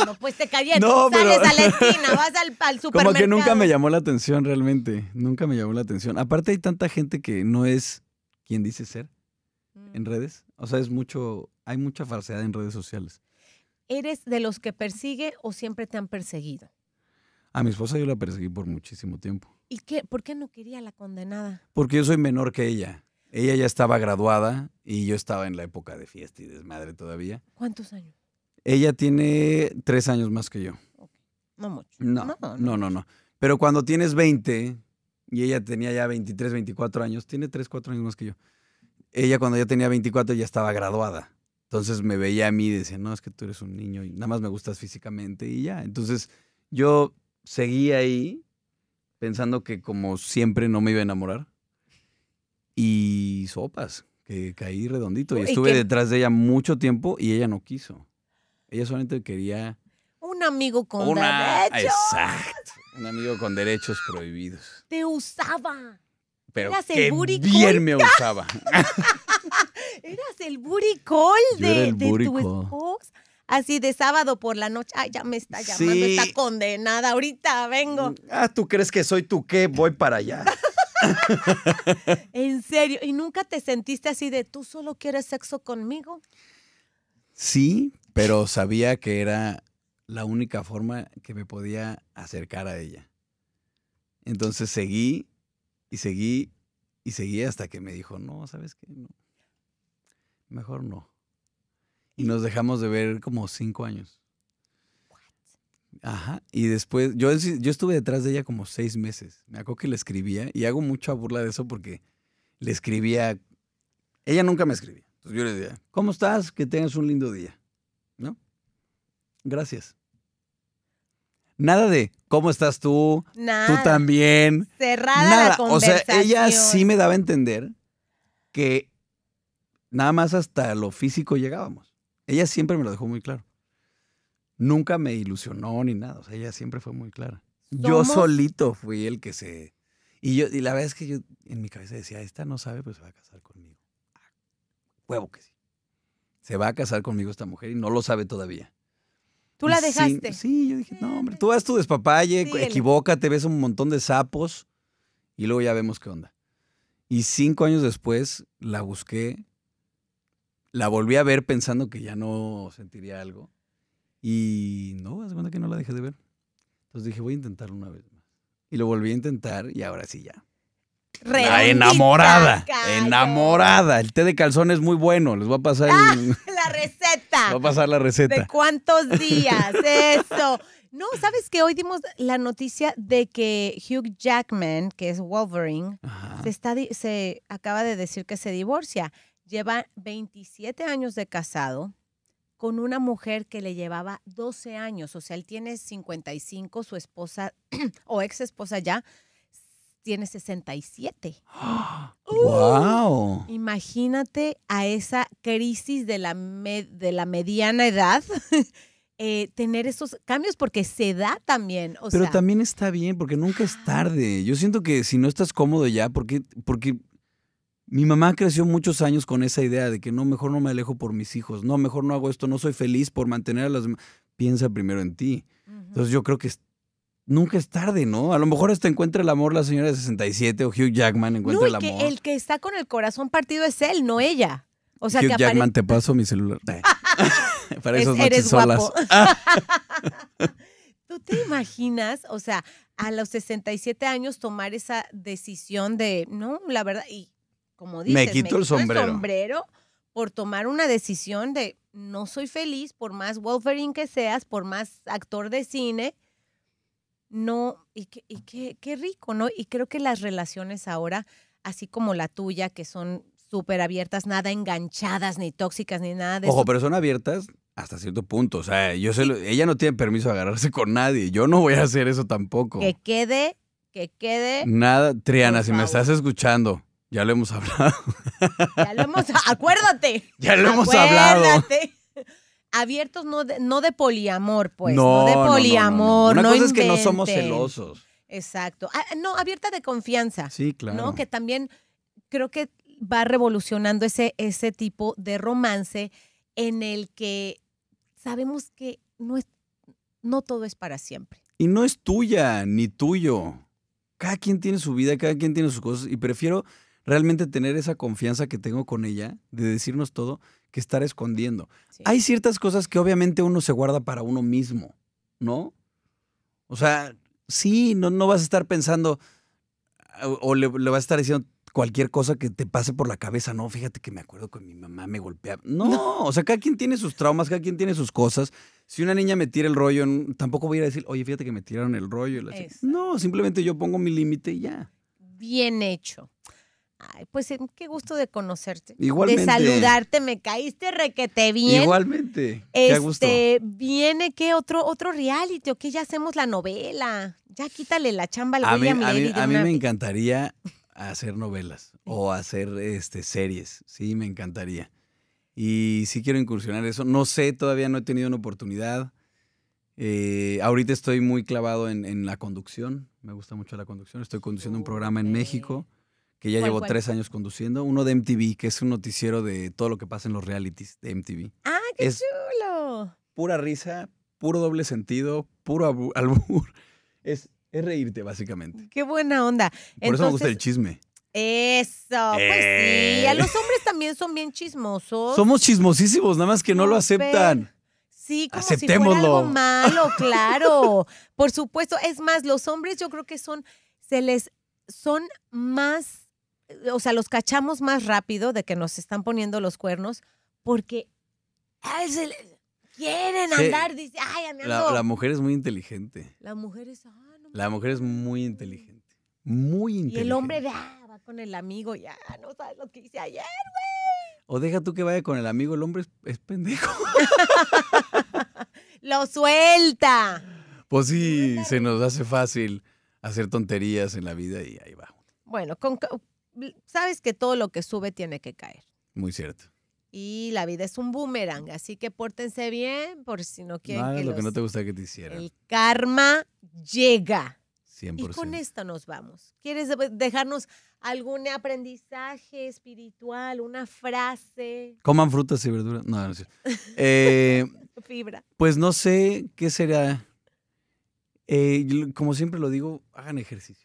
*laughs* Pues te callan. No, Sales a la *laughs* esquina, vas al, supermercado. Como que nunca me llamó la atención realmente. Nunca me llamó la atención. Aparte hay tanta gente que no es quien dice ser en mm. redes. O sea, es mucho, hay mucha falsedad en redes sociales. ¿Eres de los que persigue o siempre te han perseguido? A mi esposa yo la perseguí por muchísimo tiempo. ¿Y qué? ¿Por qué no quería la condenada? Porque yo soy menor que ella. Ella ya estaba graduada y yo estaba en la época de fiesta y desmadre todavía. ¿Cuántos años? Ella tiene tres años más que yo. No mucho. No no no, no, Pero cuando tienes 20 y ella tenía ya 23, 24 años, tiene tres, cuatro años más que yo. Ella cuando ya tenía 24 ya estaba graduada. Entonces me veía a mí y decía, no, es que tú eres un niño y nada más me gustas físicamente y ya. Entonces yo seguí ahí pensando que como siempre no me iba a enamorar. Y sopas, que caí redondito. Y, estuve detrás de ella mucho tiempo y ella no quiso. Ella solamente quería... Un amigo con derechos. Exacto. Un amigo con derechos prohibidos. Te usaba. Pero el bien me usaba. *laughs* Eras el buricol de, de tu esposa así de sábado por la noche. Ay, ya me está llamando, está condenada. Ahorita vengo. Mm, ah, ¿tú crees que soy tu qué? Voy para allá. *laughs* en serio, ¿y nunca te sentiste así de tú solo quieres sexo conmigo? Sí, pero sabía que era la única forma que me podía acercar a ella. Entonces seguí y seguí y seguí hasta que me dijo, no, ¿sabes qué? No. Mejor no. Y nos dejamos de ver como cinco años. Ajá. Y después, yo, yo estuve detrás de ella como seis meses. Me acuerdo que le escribía y hago mucha burla de eso porque le escribía. Ella nunca me escribía. Entonces yo le decía, ¿cómo estás? Que tengas un lindo día. ¿No? Gracias. Nada de cómo estás tú, tú también. Cerrada La conversación. O sea, ella sí me daba a entender que nada más hasta lo físico llegábamos. Ella siempre me lo dejó muy claro. Nunca me ilusionó ni nada. O sea, ella siempre fue muy clara. Yo solito fui el que se. Y, yo, y la verdad es que yo en mi cabeza decía, esta no sabe, pues se va a casar conmigo. huevo que sí. Se va a casar conmigo esta mujer y no lo sabe todavía. ¿Tú la dejaste? Sí, yo dije, no, hombre, tú vas tu despapalle, equivócate, ves un montón de sapos y luego ya vemos qué onda. Y cinco años después la busqué la volví a ver pensando que ya no sentiría algo. Y no, hace cuenta que no la dejé de ver. Entonces dije, voy a intentarlo una vez más. Y lo volví a intentar y ahora sí ya. enamorada. Enamorada. El té de calzón es muy bueno. Les voy a pasar ah, *laughs* la receta. Voy a pasar la receta. ¿De cuántos días? *laughs* Eso. No, sabes qué? hoy dimos la noticia de que Hugh Jackman, que es Wolverine, se, está, se acaba de decir que se divorcia lleva 27 años de casado con una mujer que le llevaba 12 años, o sea, él tiene 55, su esposa *clears throat* o ex esposa ya tiene 67. *gasps* ¡Guau! ¡Wow! Imagínate a esa crisis de la, de la mediana edad. *laughs* Eh, tener esos cambios porque se da también. Pero también está bien porque nunca es tarde. Yo siento que si no estás cómodo ya, porque, porque mi mamá creció muchos años con esa idea de que no, mejor no me alejo por mis hijos, no, mejor no hago esto, no soy feliz por mantener a las Piensa primero en ti. Entonces yo creo que nunca es tarde, ¿no? A lo mejor hasta encuentra el amor la señora de 67 o Hugh Jackman encuentra no, el que el que está con el corazón partido es él, no ella. O sea, Hugh que Jackman, te paso mi celular. *laughs* *laughs* Para esas noches solas. *laughs* ¿Tú te imaginas, o sea, a los 67 años tomar esa decisión de, no, la verdad, y como dices, me quito, el, sombrero. por tomar una decisión de no soy feliz, por más Wolverine que seas, por más actor de cine, no, y, qué rico, ¿no? Y creo que las relaciones ahora, así como la tuya, que son súper abiertas, nada enganchadas, ni tóxicas, ni nada de Ojo, pero son abiertas hasta cierto punto. O sea, yo ella no tiene permiso de agarrarse con nadie. Yo no voy a hacer eso tampoco. Que quede, que quede. Nada, Triana, si me estás escuchando, ya lo hemos hablado. *laughs* Ya lo hemos, acuérdate. Ya lo hemos acuérdate. hablado. Abiertos no de, poliamor, pues. No, de poliamor. No, Una es que no somos celosos. Exacto. Ah, no, abierta de confianza. Sí, claro. Que también creo que va revolucionando ese, ese tipo de romance en el que sabemos que no, es, no todo es para siempre. Y no es tuya ni tuyo. Cada quien tiene su vida, cada quien tiene sus cosas. Y prefiero realmente tener esa confianza que tengo con ella de decirnos todo que estar escondiendo. Hay ciertas cosas que obviamente uno se guarda para uno mismo, ¿no? O sea, sí, no, no vas a estar pensando o, le, vas a estar diciendo cualquier cosa que te pase por la cabeza. No, fíjate que me acuerdo que mi mamá me golpeaba. No, no, o sea, cada quien tiene sus traumas, cada quien tiene sus cosas. Si una niña me tira el rollo, tampoco voy a ir a decir, oye, fíjate que me tiraron el rollo. No, simplemente yo pongo mi límite y ya. Bien hecho. Ay, pues qué gusto de conocerte. Igualmente. De saludarte, me caíste requete bien. Igualmente. Qué este, Viene qué? otro, otro reality, o qué ya hacemos la novela. Ya quítale la chamba a William mí, a mí, me encantaría hacer novelas o hacer este, series. Sí, me encantaría. Y sí quiero incursionar eso. No sé, todavía no he tenido una oportunidad. Eh, ahorita estoy muy clavado en, la conducción. Me gusta mucho la conducción. Estoy conduciendo un programa en México que ya llevo tres años conduciendo. Uno de MTV, que es un noticiero de todo lo que pasa en los realities de MTV. ¡Ah, qué chulo! Pura risa, puro doble sentido, puro *laughs* albur. Es, es reírte, básicamente. ¡Qué buena onda! Por eso me gusta el chisme. Eso, pues sí. A los eh. hombres también son bien chismosos. Somos chismosísimos, nada más que no, lo aceptan. Sí, como Aceptémoslo. si fuera algo malo, *laughs* claro. Por supuesto, es más, los hombres yo creo que son, se les, son más eh, o sea, los cachamos más rápido de que nos están poniendo los cuernos porque quieren andar. Dice, ay, a mí la, la, mujer es muy inteligente. La mujer es. Ah, la mujer es muy inteligente. Muy inteligente. el hombre ah, va con el amigo, ya, no sabes lo que hice ayer, güey. O deja tú que vaya con el amigo, el hombre es, es pendejo. *laughs* lo suelta. Pues sí, se nos hace fácil hacer tonterías en la vida y ahí va. Bueno, con, sabes que todo lo que sube tiene que caer. Muy cierto. Y la vida es un boomerang, así que pórtense bien por si no quieren. Nada que lo que no te gusta que te hicieran. El karma llega. 100%. Y con esto nos vamos. ¿Quieres dejarnos algún aprendizaje espiritual, una frase? Coman frutas y verduras. No, no eh, *laughs* Fibra. Pues no sé qué será. Eh, como siempre lo digo, hagan ejercicio.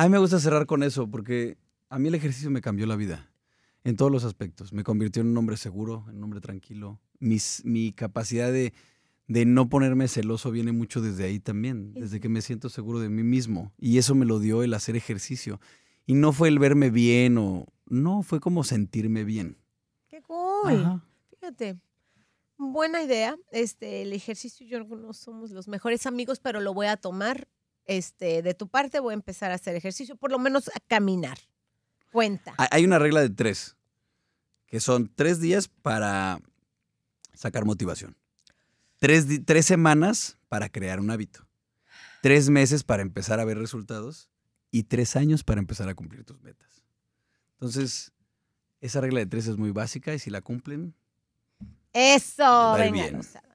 A mí me gusta cerrar con eso porque a mí el ejercicio me cambió la vida en todos los aspectos. Me convirtió en un hombre seguro, en un hombre tranquilo. mi capacidad de, no ponerme celoso viene mucho desde ahí también, desde que me siento seguro de mí mismo. Y eso me lo dio el hacer ejercicio. Y no fue el verme bien o... No, fue como sentirme bien. ¡Qué cool! Fíjate. Buena idea. Este, el ejercicio y yo no somos los mejores amigos, pero lo voy a tomar este, de tu parte voy a empezar a hacer ejercicio, por lo menos a caminar. Cuenta. Hay una regla de tres, que son tres días para sacar motivación. Tres, semanas para crear un hábito. Tres meses para empezar a ver resultados y tres años para empezar a cumplir tus metas. Entonces, esa regla de tres es muy básica y si la cumplen... Eso, venga,